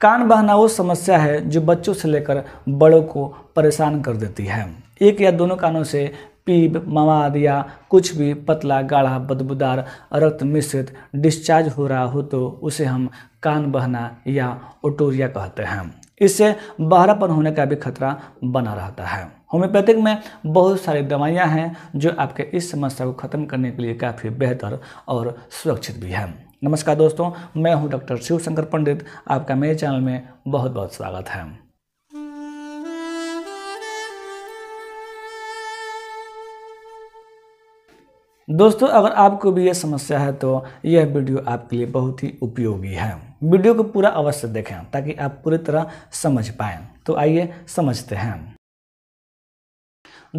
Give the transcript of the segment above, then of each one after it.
कान बहना वो समस्या है जो बच्चों से लेकर बड़ों को परेशान कर देती है एक या दोनों कानों से पीब मवाद या कुछ भी पतला गाढ़ा बदबूदार रक्त मिश्रित डिस्चार्ज हो रहा हो तो उसे हम कान बहना या ओटोरिया कहते हैं इससे बहरापन होने का भी खतरा बना रहता है होम्योपैथिक में बहुत सारी दवाइयाँ हैं जो आपके इस समस्या को ख़त्म करने के लिए काफ़ी बेहतर और सुरक्षित भी हैं नमस्कार दोस्तों मैं हूं डॉक्टर शिव शंकर पंडित आपका मेरे चैनल में बहुत बहुत स्वागत है दोस्तों अगर आपको भी यह समस्या है तो यह वीडियो आपके लिए बहुत ही उपयोगी है वीडियो को पूरा अवश्य देखें ताकि आप पूरी तरह समझ पाए तो आइए समझते हैं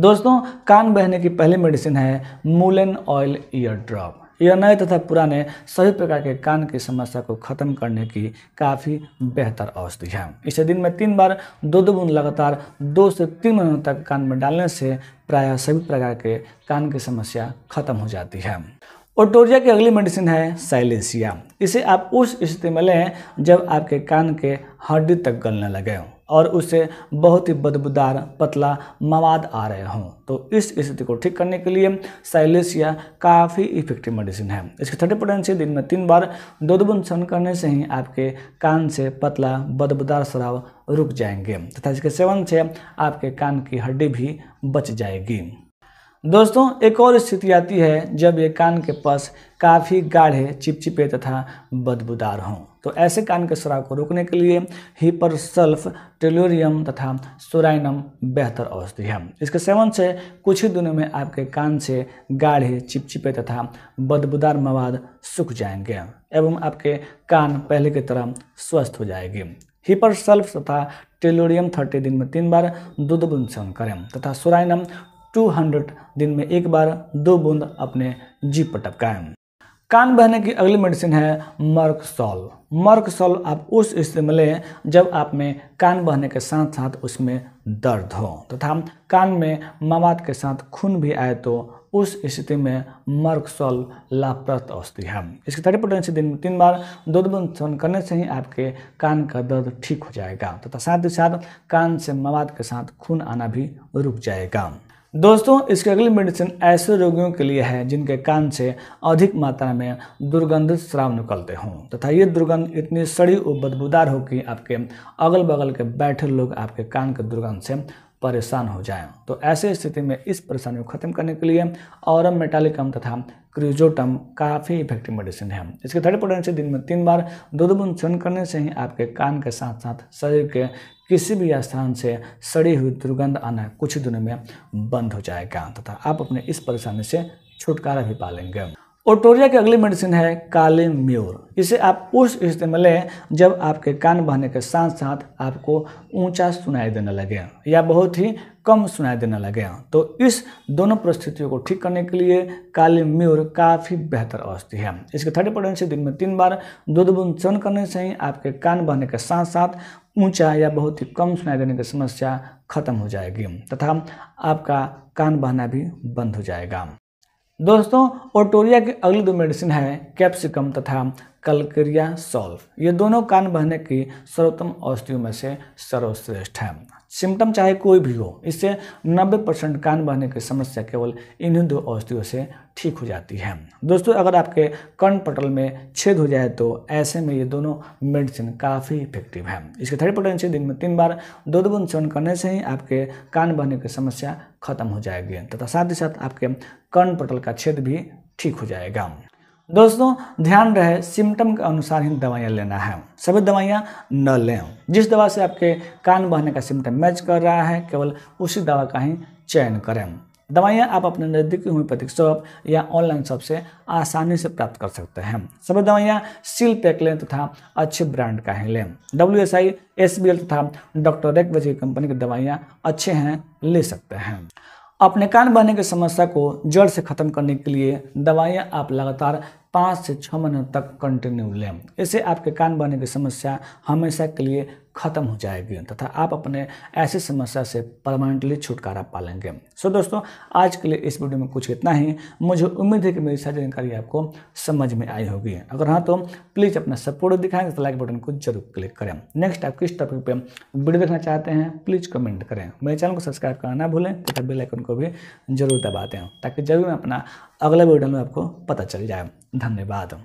दोस्तों कान बहने की पहली मेडिसिन है मूलन ऑयल ईयर ड्रॉप यह नए तथा पुराने सभी प्रकार के कान की समस्या को खत्म करने की काफ़ी बेहतर औषधि है इसे दिन में तीन बार दो दो बूंद लगातार दो से तीन महीनों तक कान में डालने से प्रायः सभी प्रकार के कान की समस्या खत्म हो जाती है ओटोरिया की अगली मेडिसिन है साइलेंसिया इसे आप उस स्थिति में लें जब आपके कान के हड्डी तक गलने लगे और उससे बहुत ही बदबूदार पतला मवाद आ रहे हों तो इस स्थिति को ठीक करने के लिए साइलेसिया काफ़ी इफेक्टिव मेडिसिन है इसके थर्टी से दिन में तीन बार दो दो सेवन करने से ही आपके कान से पतला बदबूदार शराब रुक जाएंगे तथा इसके सेवन से आपके कान की हड्डी भी बच जाएगी दोस्तों एक और स्थिति आती है जब ये कान के पास काफ़ी गाढ़े चिपचिपे तथा बदबूदार हों तो ऐसे कान के स्राव को रोकने के लिए हिपरसल्फ टेलोरियम तथा सोराइनम बेहतर औषधि है इसके सेवन से कुछ ही दिनों में आपके कान से गाढ़े चिपचिपे तथा बदबूदार मवाद सूख जाएंगे एवं आपके कान पहले की तरह स्वस्थ हो जाएगी हिपरसल्फ तथा टेलोरियम थर्टी दिन में तीन बार दूध बुनसन करें तथा सोराइनम 200 दिन में एक बार दो बूंद अपने जीप पर टपकाएं कान बहने की अगली मेडिसिन है मर्कसॉल मर्कसॉल आप उस स्थिति में लें जब आप में कान बहने के साथ साथ उसमें दर्द हो तथा तो कान में मवाद के साथ खून भी आए तो उस स्थिति में मर्कसॉल लाभप्रद औषधि है इसकी थर्टी पोटेंसी दिन में तीन बार दूध बूंद सेवन करने से ही आपके कान का दर्द ठीक हो जाएगा तथा तो साथ ही साथ कान से मवाद के साथ खून आना भी रुक जाएगा दोस्तों इसकी अगली मेडिसिन ऐसे रोगियों के लिए है जिनके कान से अधिक मात्रा में दुर्गंधित श्राव निकलते हों तथा ये दुर्गंध इतनी सड़ी और बदबूदार हो कि आपके अगल बगल के बैठे लोग आपके कान के दुर्गंध से परेशान हो जाएं तो ऐसे स्थिति में इस परेशानी को खत्म करने के लिए औरम मेटालिकम तथा क्रिजोटम काफ़ी इफेक्टिव मेडिसिन है इसके थर्ड प्रोडक्ट से दिन में तीन बार दो दो बूंद सेवन करने से ही आपके कान के साथ साथ शरीर के किसी भी स्थान से सड़ी हुई दुर्गंध आना कुछ दिनों में बंद हो जाएगा तथा आप अपने इस परेशानी से छुटकारा भी पा लेंगे ओटोरिया की अगली मेडिसिन है काले म्यूर इसे आप उस स्थिति में लें जब आपके कान बहने के साथ साथ आपको ऊंचा सुनाई देने लगे या बहुत ही कम सुनाई देने लगे तो इस दोनों परिस्थितियों को ठीक करने के लिए काली म्यूर काफ़ी बेहतर औषधि है इसके थर्ड इंपोर्टेंस से दिन में तीन बार दूध बुन सेवन करने से ही आपके कान बहने के साथ साथ ऊंचा या बहुत ही कम सुनाई देने की समस्या खत्म हो जाएगी तथा आपका कान बहना भी बंद हो जाएगा दोस्तों ओटोरिया की अगली दो मेडिसिन है कैप्सिकम तथा कलकेरिया सॉल्व ये दोनों कान बहने की सर्वोत्तम औषधियों में से सर्वश्रेष्ठ है सिम्टम चाहे कोई भी हो इससे 90 परसेंट कान बहने की समस्या केवल इन्हीं दो औषधियों से ठीक हो जाती है दोस्तों अगर आपके कर्ण पटल में छेद हो जाए तो ऐसे में ये दोनों मेडिसिन काफ़ी इफेक्टिव है इसके थर्ड पोटेंशियल दिन में तीन बार दो दो सेवन करने से ही आपके कान बहने की समस्या खत्म हो जाएगी तथा साथ ही साथ आपके कर्ण पटल का छेद भी ठीक हो जाएगा दोस्तों ध्यान रहे सिम्टम के अनुसार ही दवाइयाँ लेना है सभी दवाइयाँ न लें जिस दवा से आपके कान बहने का सिम्टम मैच कर रहा है केवल उसी दवा का ही चयन करें दवाइयाँ आप अपने नज़दीकी होम्योपैथिक शॉप या ऑनलाइन शॉप से आसानी से प्राप्त कर सकते हैं सभी दवाइयाँ सील पैक लें तथा तो अच्छे ब्रांड का ही लें W S I S B L तथा डॉक्टर रेक वजह कंपनी की दवाइयाँ अच्छे हैं ले सकते हैं अपने कान बहने की समस्या को जड़ से खत्म करने के लिए दवाइयाँ आप लगातार पाँच से छः महीने तक कंटिन्यू लें इससे आपके कान बहने की समस्या हमेशा के लिए खत्म हो जाएगी तथा आप अपने ऐसी समस्या से परमानेंटली छुटकारा पा लेंगे सो so दोस्तों आज के लिए इस वीडियो में कुछ इतना ही मुझे उम्मीद है कि मेरी सारी जानकारी आपको समझ में आई होगी अगर हाँ तो प्लीज़ अपना सपोर्ट दिखाएंगे तो लाइक बटन को जरूर क्लिक करें नेक्स्ट आप किस टॉपिक पर वीडियो देखना चाहते हैं प्लीज़ कमेंट करें मेरे चैनल को सब्सक्राइब करना ना भूलें तथा बेलाइकन को भी जरूर दबा दें ताकि जब भी मैं अपना अगला वीडियो में आपको पता चल जाए धन्यवाद